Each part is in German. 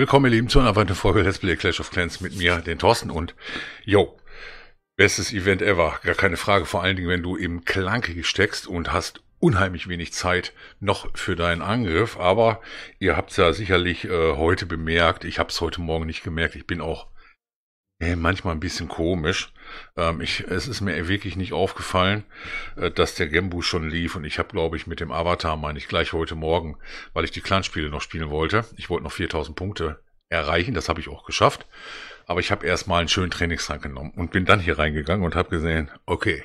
Willkommen, ihr Lieben, zu einer weiteren Folge Let's Play Clash of Clans mit mir, den Thorsten und yo, bestes Event ever, gar keine Frage, vor allen Dingen, wenn du im Klanke steckst und hast unheimlich wenig Zeit noch für deinen Angriff, aber ihr habt es ja sicherlich äh, heute bemerkt, ich habe es heute Morgen nicht gemerkt, ich bin auch Nee, manchmal ein bisschen komisch. Ähm, ich, es ist mir wirklich nicht aufgefallen, äh, dass der Gembu schon lief und ich habe, glaube ich, mit dem Avatar, meine ich, gleich heute Morgen, weil ich die Clanspiele noch spielen wollte. Ich wollte noch 4000 Punkte erreichen, das habe ich auch geschafft. Aber ich habe erstmal einen schönen Trainingstrang genommen und bin dann hier reingegangen und habe gesehen, okay,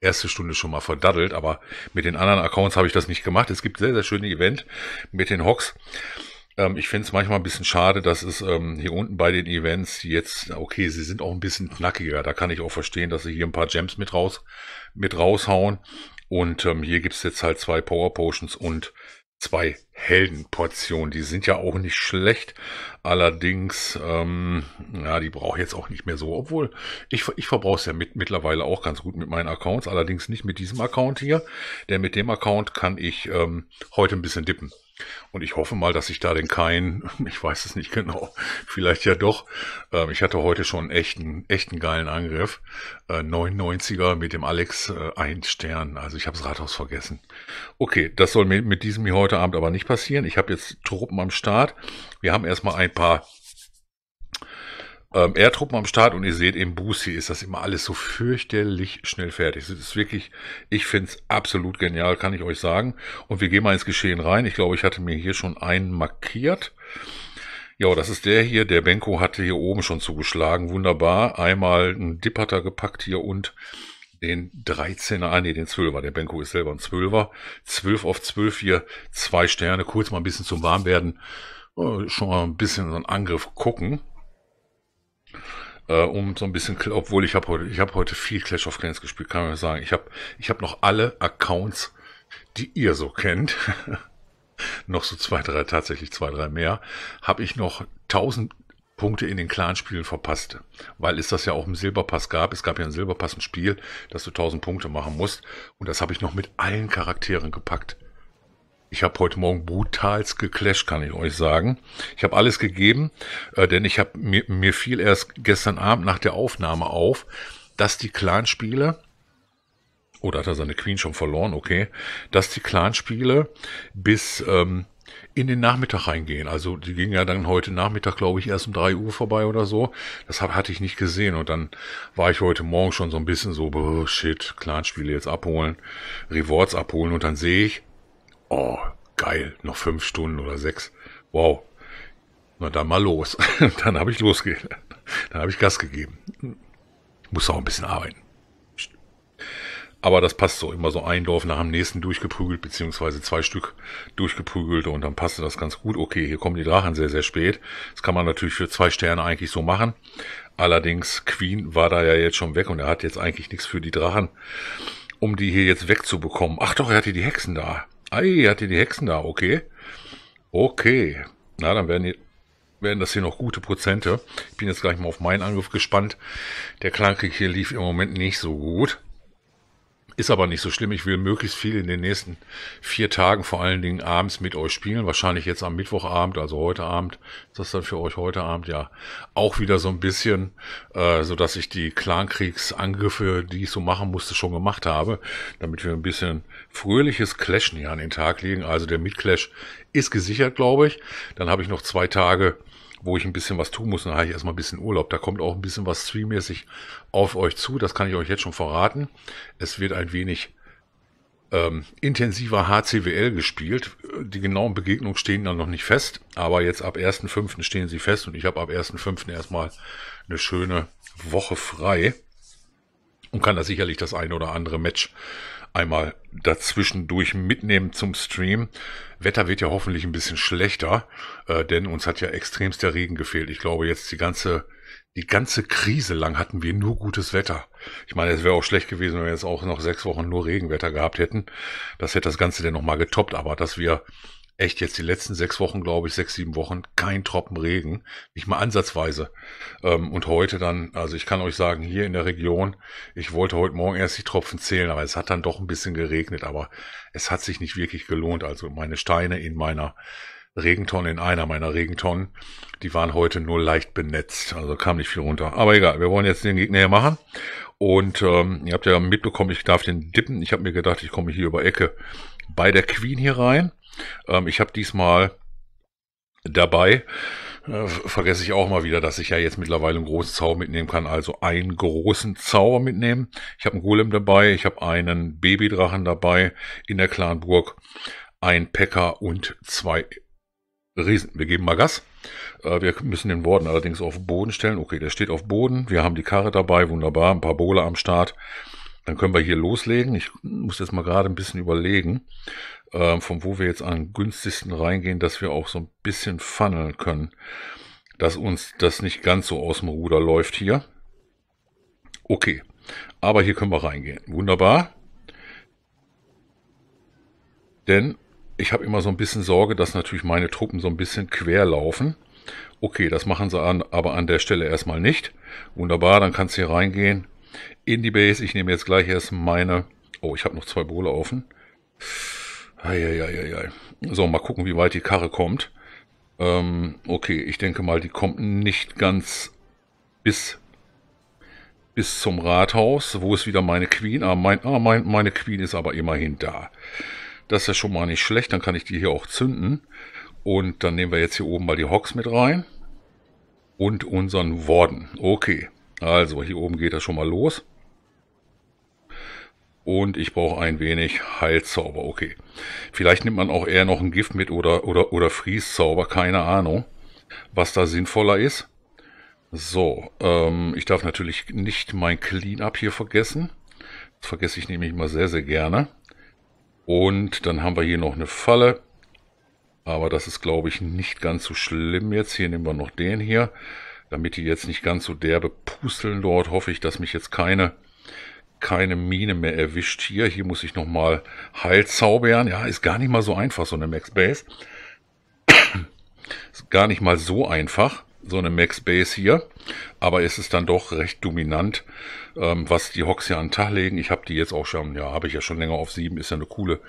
erste Stunde schon mal verdaddelt, aber mit den anderen Accounts habe ich das nicht gemacht. Es gibt sehr, sehr schöne Event mit den Hawks. Ähm, ich finde es manchmal ein bisschen schade, dass es ähm, hier unten bei den Events jetzt, okay, sie sind auch ein bisschen knackiger. Da kann ich auch verstehen, dass sie hier ein paar Gems mit, raus, mit raushauen. Und ähm, hier es jetzt halt zwei Power Potions und zwei Heldenportionen. Die sind ja auch nicht schlecht. Allerdings, ähm, ja, die brauche ich jetzt auch nicht mehr so. Obwohl, ich, ich verbrauche es ja mit, mittlerweile auch ganz gut mit meinen Accounts. Allerdings nicht mit diesem Account hier. Denn mit dem Account kann ich ähm, heute ein bisschen dippen. Und ich hoffe mal, dass ich da denn keinen, ich weiß es nicht genau, vielleicht ja doch. Ähm, ich hatte heute schon einen echten, echten geilen Angriff. Äh, 99er mit dem Alex äh, ein Stern. Also ich habe das Rathaus vergessen. Okay, das soll mit, mit diesem hier heute Abend aber nicht passieren. Ich habe jetzt Truppen am Start. Wir haben erstmal ein paar ähm, Air-Truppen am Start und ihr seht im Busi ist das immer alles so fürchterlich schnell fertig. Das ist wirklich, ich finde es absolut genial, kann ich euch sagen. Und wir gehen mal ins Geschehen rein. Ich glaube, ich hatte mir hier schon einen markiert. Ja, das ist der hier. Der Benko hatte hier oben schon zugeschlagen. Wunderbar. Einmal einen Dip gepackt hier und den 13er, ah nee, den 12er. Der Benko ist selber ein 12er. 12 auf 12 hier, zwei Sterne. Kurz mal ein bisschen zum Warmwerden. Oh, schon mal ein bisschen so einen Angriff gucken äh, um so ein bisschen, obwohl ich habe heute, ich habe heute viel Clash of Clans gespielt, kann man sagen. Ich habe, ich habe noch alle Accounts, die ihr so kennt, noch so zwei, drei, tatsächlich zwei, drei mehr, habe ich noch tausend Punkte in den Clanspielen verpasste, weil es das ja auch im Silberpass gab. Es gab ja im Silberpass ein Spiel, dass du tausend Punkte machen musst und das habe ich noch mit allen Charakteren gepackt. Ich habe heute Morgen brutals geclasht, kann ich euch sagen. Ich habe alles gegeben, äh, denn ich habe mir, mir fiel erst gestern Abend nach der Aufnahme auf, dass die Clanspiele, oder oh, hat er seine Queen schon verloren, okay, dass die Clanspiele bis ähm, in den Nachmittag reingehen. Also die ging ja dann heute Nachmittag, glaube ich, erst um drei Uhr vorbei oder so. Das hat, hatte ich nicht gesehen und dann war ich heute Morgen schon so ein bisschen so, oh, shit, Clanspiele jetzt abholen, Rewards abholen und dann sehe ich, oh, geil, noch fünf Stunden oder sechs. Wow. Na dann mal los. dann habe ich losgehen. Dann habe ich Gas gegeben. Ich muss auch ein bisschen arbeiten. Aber das passt so. Immer so ein Dorf nach dem nächsten durchgeprügelt, beziehungsweise zwei Stück durchgeprügelt und dann passte das ganz gut. Okay, hier kommen die Drachen sehr, sehr spät. Das kann man natürlich für zwei Sterne eigentlich so machen. Allerdings, Queen war da ja jetzt schon weg und er hat jetzt eigentlich nichts für die Drachen, um die hier jetzt wegzubekommen. Ach doch, er hatte die Hexen da. Ei, hat die Hexen da, okay. Okay. Na, dann werden, die, werden das hier noch gute Prozente. Ich bin jetzt gleich mal auf meinen Angriff gespannt. Der Klangkrieg hier lief im Moment nicht so gut. Ist aber nicht so schlimm. Ich will möglichst viel in den nächsten vier Tagen, vor allen Dingen abends mit euch spielen. Wahrscheinlich jetzt am Mittwochabend, also heute Abend. Ist das dann für euch heute Abend? Ja. Auch wieder so ein bisschen, äh, so dass ich die Clankriegsangriffe, die ich so machen musste, schon gemacht habe, damit wir ein bisschen fröhliches Clashen hier an den Tag legen. Also der Mitclash ist gesichert, glaube ich. Dann habe ich noch zwei Tage wo ich ein bisschen was tun muss. Dann habe ich erstmal ein bisschen Urlaub. Da kommt auch ein bisschen was streammäßig auf euch zu. Das kann ich euch jetzt schon verraten. Es wird ein wenig ähm, intensiver HCWL gespielt. Die genauen Begegnungen stehen dann noch nicht fest, aber jetzt ab 1.5. stehen sie fest und ich habe ab 1.5. erstmal eine schöne Woche frei und kann da sicherlich das ein oder andere Match einmal dazwischen mitnehmen zum Stream. Wetter wird ja hoffentlich ein bisschen schlechter, äh, denn uns hat ja extremst der Regen gefehlt. Ich glaube, jetzt die ganze, die ganze Krise lang hatten wir nur gutes Wetter. Ich meine, es wäre auch schlecht gewesen, wenn wir jetzt auch noch sechs Wochen nur Regenwetter gehabt hätten. Das hätte das Ganze dann nochmal getoppt, aber dass wir echt jetzt die letzten sechs Wochen, glaube ich, sechs, sieben Wochen, kein Tropfen Regen, nicht mal ansatzweise. Ähm, und heute dann, also ich kann euch sagen, hier in der Region, ich wollte heute Morgen erst die Tropfen zählen, aber es hat dann doch ein bisschen geregnet, aber es hat sich nicht wirklich gelohnt. Also meine Steine in meiner Regentonne, in einer meiner Regentonnen, die waren heute nur leicht benetzt, also kam nicht viel runter. Aber egal, wir wollen jetzt den Gegner hier machen. Und ähm, ihr habt ja mitbekommen, ich darf den dippen. Ich habe mir gedacht, ich komme hier über Ecke bei der Queen hier rein. Ähm, ich habe diesmal dabei, äh, vergesse ich auch mal wieder, dass ich ja jetzt mittlerweile einen großen Zauber mitnehmen kann, also einen großen Zauber mitnehmen. Ich habe einen Golem dabei, ich habe einen Babydrachen dabei in der Clanburg, ein Päcker e und zwei Riesen. Wir geben mal Gas. Äh, wir müssen den Worden allerdings auf Boden stellen. Okay, der steht auf Boden. Wir haben die Karre dabei. Wunderbar. Ein paar Bowler am Start. Dann können wir hier loslegen. Ich muss jetzt mal gerade ein bisschen überlegen äh, von wo wir jetzt am günstigsten reingehen, dass wir auch so ein bisschen funneln können, dass uns das nicht ganz so aus dem Ruder läuft hier. Okay, aber hier können wir reingehen. Wunderbar. Denn ich habe immer so ein bisschen Sorge, dass natürlich meine Truppen so ein bisschen quer laufen. Okay, das machen sie an, aber an der Stelle erstmal nicht. Wunderbar, dann kannst du hier reingehen. In die Base, ich nehme jetzt gleich erst meine... Oh, ich habe noch zwei Bohle offen. Eieieiei. So, mal gucken, wie weit die Karre kommt. Ähm, okay, ich denke mal, die kommt nicht ganz bis, bis zum Rathaus. Wo ist wieder meine Queen? Ah, mein, ah mein, meine Queen ist aber immerhin da. Das ist ja schon mal nicht schlecht. Dann kann ich die hier auch zünden. Und dann nehmen wir jetzt hier oben mal die Hawks mit rein. Und unseren Worden. Okay, also hier oben geht das schon mal los und ich brauche ein wenig Heilzauber. Okay. Vielleicht nimmt man auch eher noch ein Gift mit oder, oder, oder Frießzauber, keine Ahnung, was da sinnvoller ist. So, ähm, ich darf natürlich nicht mein Cleanup hier vergessen. Das vergesse ich nämlich immer sehr, sehr gerne. Und dann haben wir hier noch eine Falle. Aber das ist, glaube ich, nicht ganz so schlimm jetzt. Hier nehmen wir noch den hier. Damit die jetzt nicht ganz so derbe pusteln dort, hoffe ich, dass mich jetzt keine keine Mine mehr erwischt hier. Hier muss ich nochmal heil zaubern. Ja, ist gar nicht mal so einfach, so eine Max Base. ist gar nicht mal so einfach, so eine Max Base hier. Aber es ist dann doch recht dominant, ähm, was die Hawks hier an den Tag legen. Ich habe die jetzt auch schon, ja, habe ich ja schon länger auf sieben. Ist ja eine coole,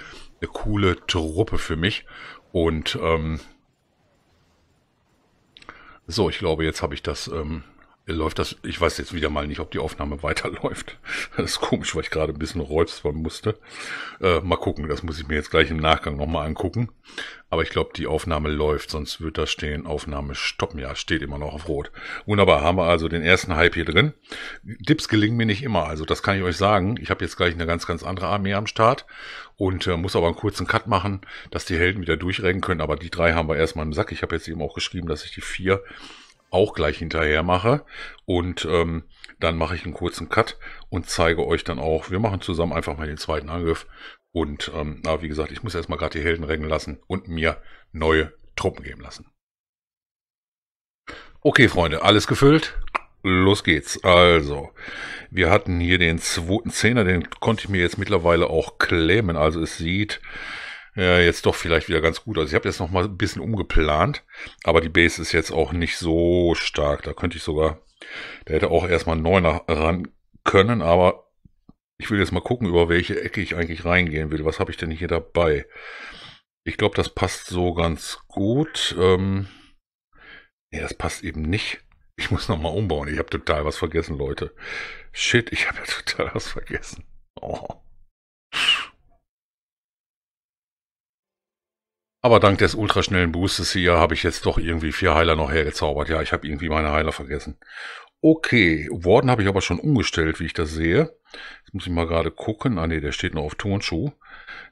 eine coole Truppe für mich. Und ähm, so, ich glaube, jetzt habe ich das... Ähm, äh, läuft das, ich weiß jetzt wieder mal nicht, ob die Aufnahme weiterläuft. Das ist komisch, weil ich gerade ein bisschen räuspern musste. Äh, mal gucken, das muss ich mir jetzt gleich im Nachgang nochmal angucken. Aber ich glaube, die Aufnahme läuft, sonst wird da stehen, Aufnahme stoppen. Ja, steht immer noch auf Rot. Wunderbar, haben wir also den ersten Hype hier drin. Dips gelingen mir nicht immer, also das kann ich euch sagen. Ich habe jetzt gleich eine ganz, ganz andere Armee am Start und äh, muss aber einen kurzen Cut machen, dass die Helden wieder durchrennen können. Aber die drei haben wir erstmal im Sack. Ich habe jetzt eben auch geschrieben, dass ich die vier auch gleich hinterher mache. Und ähm, dann mache ich einen kurzen Cut und zeige euch dann auch, wir machen zusammen einfach mal den zweiten Angriff. Und ähm, aber wie gesagt, ich muss erstmal gerade die Helden rennen lassen und mir neue Truppen geben lassen. Okay, Freunde, alles gefüllt. Los geht's. Also, wir hatten hier den zweiten Zehner, den konnte ich mir jetzt mittlerweile auch claimen. Also es sieht ja, jetzt doch vielleicht wieder ganz gut. Also ich habe jetzt noch mal ein bisschen umgeplant, aber die Base ist jetzt auch nicht so stark. Da könnte ich sogar, da hätte auch erstmal einen Neuner ran können, aber ich will jetzt mal gucken, über welche Ecke ich eigentlich reingehen will. Was habe ich denn hier dabei? Ich glaube, das passt so ganz gut. Ähm, nee, das passt eben nicht. Ich muss noch mal umbauen. Ich habe total was vergessen, Leute. Shit, ich habe ja total was vergessen. Oh. Aber dank des ultraschnellen Boostes hier habe ich jetzt doch irgendwie vier Heiler noch hergezaubert. Ja, ich habe irgendwie meine Heiler vergessen. Okay, Warden habe ich aber schon umgestellt, wie ich das sehe. Jetzt muss ich mal gerade gucken. Ah ne, der steht noch auf Turnschuh.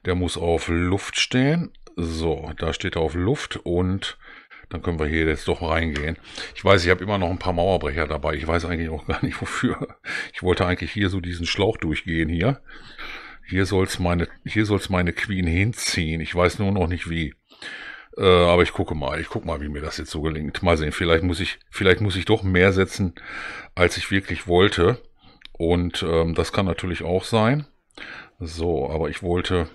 Der muss auf Luft stehen. So, da steht er auf Luft und dann können wir hier jetzt doch reingehen. Ich weiß, ich habe immer noch ein paar Mauerbrecher dabei. Ich weiß eigentlich auch gar nicht wofür. Ich wollte eigentlich hier so diesen Schlauch durchgehen hier. Hier soll's meine, meine Queen hinziehen. Ich weiß nur noch nicht wie. Äh, aber ich gucke mal, ich gucke mal, wie mir das jetzt so gelingt. Mal sehen, vielleicht muss ich, vielleicht muss ich doch mehr setzen, als ich wirklich wollte. Und ähm, das kann natürlich auch sein. So, aber ich wollte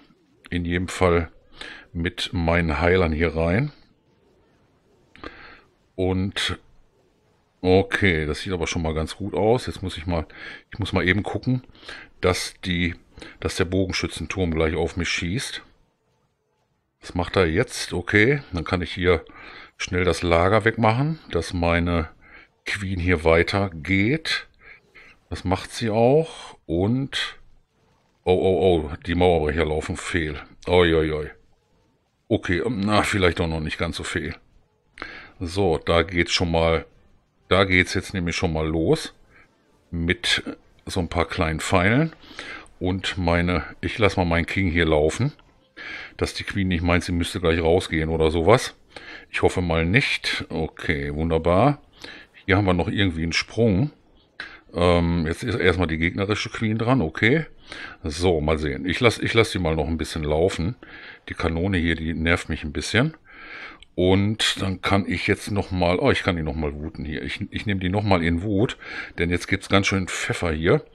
in jedem Fall mit meinen Heilern hier rein. Und okay, das sieht aber schon mal ganz gut aus. Jetzt muss ich mal, ich muss mal eben gucken, dass die, dass der Bogenschützenturm gleich auf mich schießt. Was macht er jetzt? Okay, dann kann ich hier schnell das Lager wegmachen, dass meine Queen hier weitergeht. Das macht sie auch. Und... Oh, oh, oh, die Mauerbrecher laufen fehl. Oi, oi, oi. Okay, ähm, na, vielleicht auch noch nicht ganz so fehl. So, da geht's schon mal... Da geht's jetzt nämlich schon mal los. Mit so ein paar kleinen Pfeilen. Und meine... Ich lasse mal meinen King hier laufen dass die Queen nicht meint, sie müsste gleich rausgehen oder sowas. Ich hoffe mal nicht. Okay, wunderbar. Hier haben wir noch irgendwie einen Sprung. Ähm, jetzt ist erstmal die gegnerische Queen dran, okay. So, mal sehen. Ich lasse ich lass die mal noch ein bisschen laufen. Die Kanone hier, die nervt mich ein bisschen. Und dann kann ich jetzt nochmal, oh, ich kann die nochmal wuten hier. Ich, ich nehme die nochmal in Wut, denn jetzt gibt es ganz schön Pfeffer hier.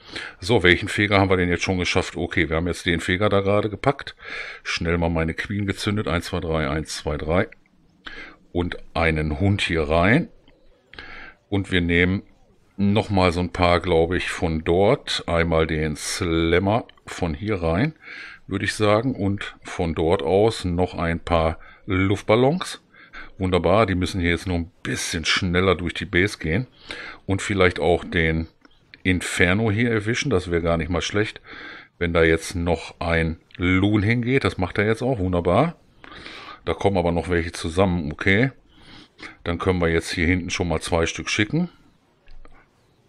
So, welchen Feger haben wir denn jetzt schon geschafft? Okay, wir haben jetzt den Feger da gerade gepackt. Schnell mal meine Queen gezündet. 1, 2, 3, 1, 2, 3. Und einen Hund hier rein. Und wir nehmen nochmal so ein paar, glaube ich, von dort. Einmal den Slammer von hier rein, würde ich sagen. Und von dort aus noch ein paar Luftballons. Wunderbar, die müssen hier jetzt nur ein bisschen schneller durch die Base gehen und vielleicht auch den Inferno hier erwischen. Das wäre gar nicht mal schlecht, wenn da jetzt noch ein Loon hingeht. Das macht er jetzt auch wunderbar. Da kommen aber noch welche zusammen, okay. Dann können wir jetzt hier hinten schon mal zwei Stück schicken.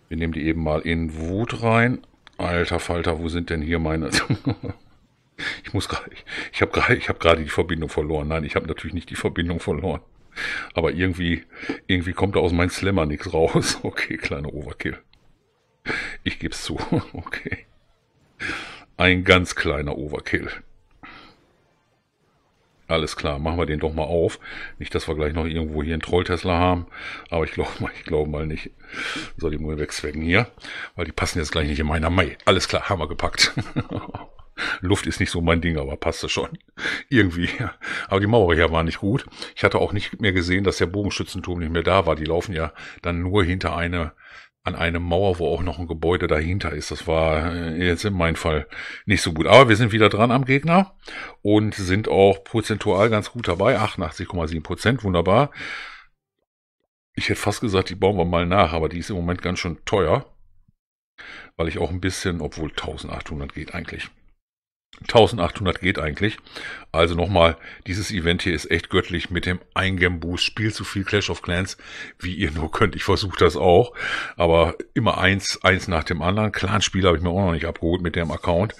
Wir nehmen die eben mal in Wut rein. Alter Falter, wo sind denn hier meine... ich muss gerade... Ich, ich habe gerade hab die Verbindung verloren. Nein, ich habe natürlich nicht die Verbindung verloren. Aber irgendwie, irgendwie kommt da aus meinem Slammer nichts raus. Okay, kleiner Overkill. Ich geb's zu. Okay. Ein ganz kleiner Overkill. Alles klar, machen wir den doch mal auf. Nicht, dass wir gleich noch irgendwo hier einen Troll-Tesla haben, aber ich glaube mal, ich glaube mal nicht. Soll die Mühe wegzwecken hier, weil die passen jetzt gleich nicht in meiner Mai. Alles klar, haben wir gepackt. Luft ist nicht so mein Ding, aber passte schon. Irgendwie. Aber die Mauer hier war nicht gut. Ich hatte auch nicht mehr gesehen, dass der Bogenschützenturm nicht mehr da war. Die laufen ja dann nur hinter eine, an eine Mauer, wo auch noch ein Gebäude dahinter ist. Das war äh, jetzt in meinem Fall nicht so gut. Aber wir sind wieder dran am Gegner und sind auch prozentual ganz gut dabei. 88,7 Prozent. Wunderbar. Ich hätte fast gesagt, die bauen wir mal nach, aber die ist im Moment ganz schön teuer weil ich auch ein bisschen, obwohl 1800 geht eigentlich, 1800 geht eigentlich. Also nochmal, dieses Event hier ist echt göttlich mit dem Eingem-Boost. Spielt so viel Clash of Clans, wie ihr nur könnt. Ich versuche das auch. Aber immer eins, eins nach dem anderen. Clanspiel habe ich mir auch noch nicht abgeholt mit dem Account.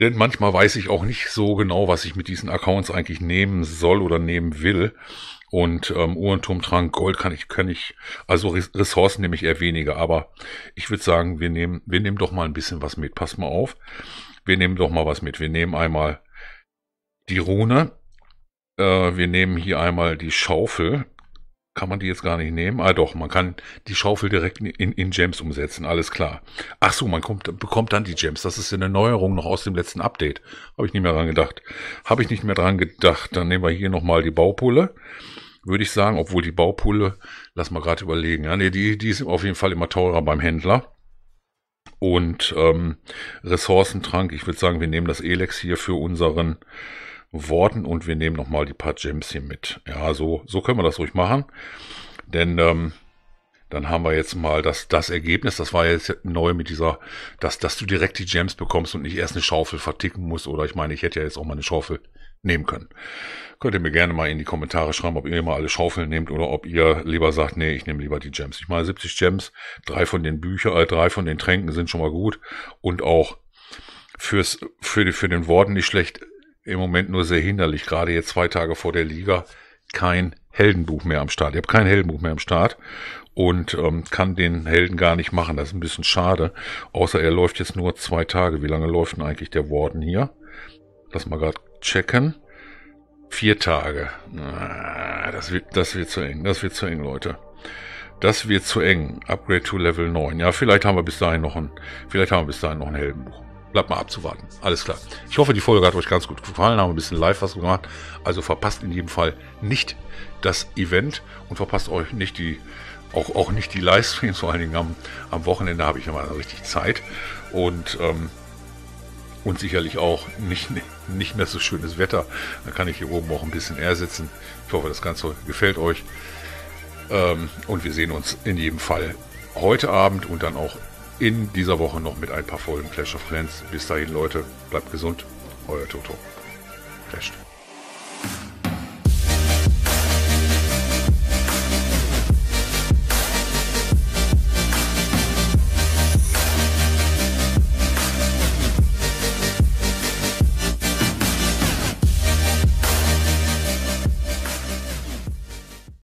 Denn manchmal weiß ich auch nicht so genau, was ich mit diesen Accounts eigentlich nehmen soll oder nehmen will. Und ähm, Uhrenturmtrank, Gold kann ich, kann ich, also Ressourcen nehme ich eher weniger, aber ich würde sagen, wir nehmen, wir nehmen doch mal ein bisschen was mit. Pass mal auf wir nehmen doch mal was mit. Wir nehmen einmal die Rune. Äh, wir nehmen hier einmal die Schaufel. Kann man die jetzt gar nicht nehmen? Ah doch, man kann die Schaufel direkt in, in Gems umsetzen, alles klar. Ach so, man kommt, bekommt dann die Gems. Das ist eine Neuerung noch aus dem letzten Update. Habe ich nicht mehr dran gedacht. Habe ich nicht mehr dran gedacht. Dann nehmen wir hier nochmal die Baupulle würde ich sagen, obwohl die Baupulle, lass mal gerade überlegen, ja, nee, die, die ist auf jeden Fall immer teurer beim Händler und ähm, Ressourcentrank. Ich würde sagen, wir nehmen das Elex hier für unseren Worten und wir nehmen nochmal die paar Gems hier mit. Ja, so, so können wir das ruhig machen. Denn ähm, dann haben wir jetzt mal das, das Ergebnis. Das war jetzt neu mit dieser, dass, dass du direkt die Gems bekommst und nicht erst eine Schaufel verticken musst. Oder ich meine, ich hätte ja jetzt auch mal eine Schaufel nehmen können. Könnt ihr mir gerne mal in die Kommentare schreiben, ob ihr immer alle Schaufeln nehmt oder ob ihr lieber sagt, nee, ich nehme lieber die Gems. Ich meine, 70 Gems, drei von den Büchern, äh, drei von den Tränken sind schon mal gut und auch fürs, für, die, für den Worten nicht schlecht. Im Moment nur sehr hinderlich, gerade jetzt zwei Tage vor der Liga, kein Heldenbuch mehr am Start. Ich habe kein Heldenbuch mehr am Start und ähm, kann den Helden gar nicht machen. Das ist ein bisschen schade. Außer er läuft jetzt nur zwei Tage. Wie lange läuft denn eigentlich der Warden hier? Lass mal gerade checken. Vier Tage. Ah, das wird, das wird zu eng. Das wird zu eng, Leute. Das wird zu eng. Upgrade to Level 9. Ja, vielleicht haben wir bis dahin noch ein, vielleicht haben wir bis dahin noch ein Heldenbuch. Bleibt mal abzuwarten. Alles klar. Ich hoffe, die Folge hat euch ganz gut gefallen. Haben ein bisschen live was gemacht. Also verpasst in jedem Fall nicht das Event und verpasst euch nicht die, auch, auch nicht die Livestreams. Vor allen Dingen am, am Wochenende habe ich immer richtig Zeit. Und, ähm, und sicherlich auch nicht, nicht mehr so schönes Wetter. Dann kann ich hier oben auch ein bisschen eher sitzen. Ich hoffe, das Ganze gefällt euch. Ähm, und wir sehen uns in jedem Fall heute Abend und dann auch in dieser Woche noch mit ein paar Folgen Clash of Clans. Bis dahin, Leute, bleibt gesund. Euer Toto. Clasht.